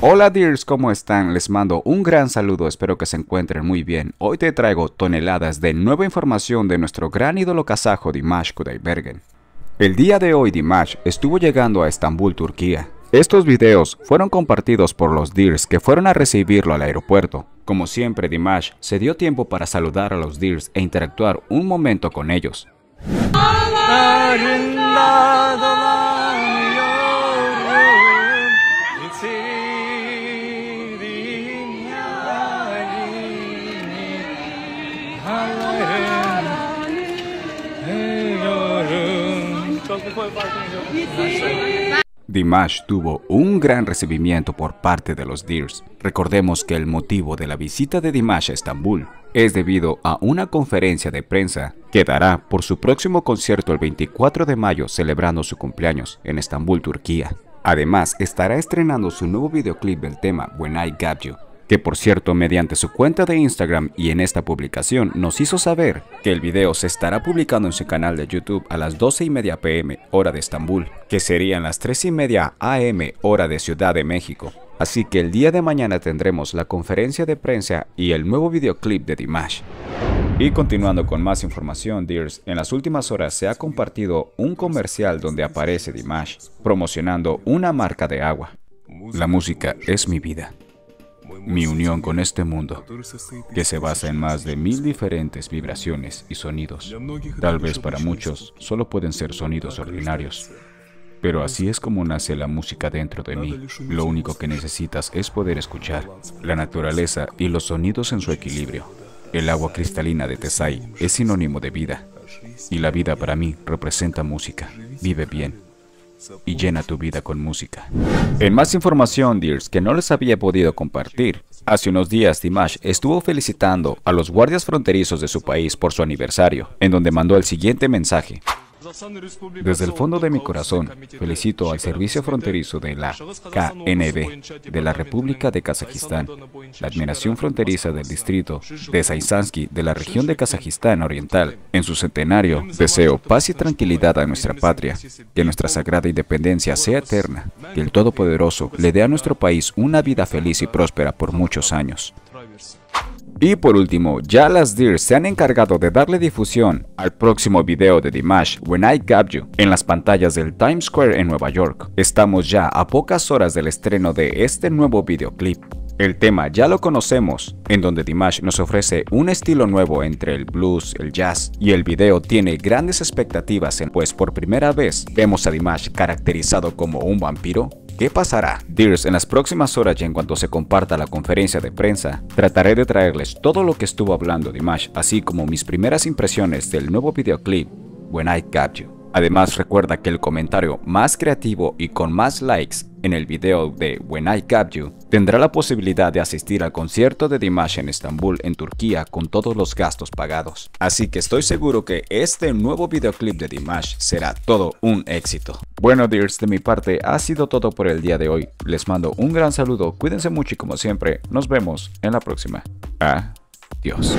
Hola dears, ¿cómo están? Les mando un gran saludo, espero que se encuentren muy bien. Hoy te traigo toneladas de nueva información de nuestro gran ídolo kazajo Dimash Kudaibergen. El día de hoy Dimash estuvo llegando a Estambul, Turquía, estos videos fueron compartidos por los Dears que fueron a recibirlo al aeropuerto. Como siempre, Dimash se dio tiempo para saludar a los Dears e interactuar un momento con ellos. Dimash tuvo un gran recibimiento por parte de los Dears. Recordemos que el motivo de la visita de Dimash a Estambul es debido a una conferencia de prensa que dará por su próximo concierto el 24 de mayo celebrando su cumpleaños en Estambul, Turquía. Además, estará estrenando su nuevo videoclip del tema When I Got You, que por cierto mediante su cuenta de Instagram y en esta publicación nos hizo saber que el video se estará publicando en su canal de YouTube a las 12 y media pm hora de Estambul, que serían las 3 y media am hora de Ciudad de México. Así que el día de mañana tendremos la conferencia de prensa y el nuevo videoclip de Dimash. Y continuando con más información, Dears, en las últimas horas se ha compartido un comercial donde aparece Dimash promocionando una marca de agua. La música es mi vida mi unión con este mundo, que se basa en más de mil diferentes vibraciones y sonidos. Tal vez para muchos solo pueden ser sonidos ordinarios, pero así es como nace la música dentro de mí. Lo único que necesitas es poder escuchar la naturaleza y los sonidos en su equilibrio. El agua cristalina de Tesai es sinónimo de vida, y la vida para mí representa música. Vive bien y llena tu vida con música. En más información, Dears, que no les había podido compartir, hace unos días Dimash estuvo felicitando a los guardias fronterizos de su país por su aniversario, en donde mandó el siguiente mensaje. Desde el fondo de mi corazón, felicito al Servicio Fronterizo de la KNB de la República de Kazajistán, la Admiración Fronteriza del Distrito de Saizansky de la región de Kazajistán Oriental. En su centenario, deseo paz y tranquilidad a nuestra patria, que nuestra sagrada independencia sea eterna, que el Todopoderoso le dé a nuestro país una vida feliz y próspera por muchos años. Y por último, ya las Dears se han encargado de darle difusión al próximo video de Dimash, When I Got You, en las pantallas del Times Square en Nueva York. Estamos ya a pocas horas del estreno de este nuevo videoclip. El tema ya lo conocemos, en donde Dimash nos ofrece un estilo nuevo entre el blues, el jazz y el video tiene grandes expectativas pues por primera vez vemos a Dimash caracterizado como un vampiro ¿Qué pasará? Dears, en las próximas horas y en cuanto se comparta la conferencia de prensa, trataré de traerles todo lo que estuvo hablando Dimash, así como mis primeras impresiones del nuevo videoclip When I Got You. Además recuerda que el comentario más creativo y con más likes en el video de When I Got You tendrá la posibilidad de asistir al concierto de Dimash en Estambul en Turquía con todos los gastos pagados. Así que estoy seguro que este nuevo videoclip de Dimash será todo un éxito. Bueno dears, de mi parte ha sido todo por el día de hoy. Les mando un gran saludo, cuídense mucho y como siempre, nos vemos en la próxima. Adiós.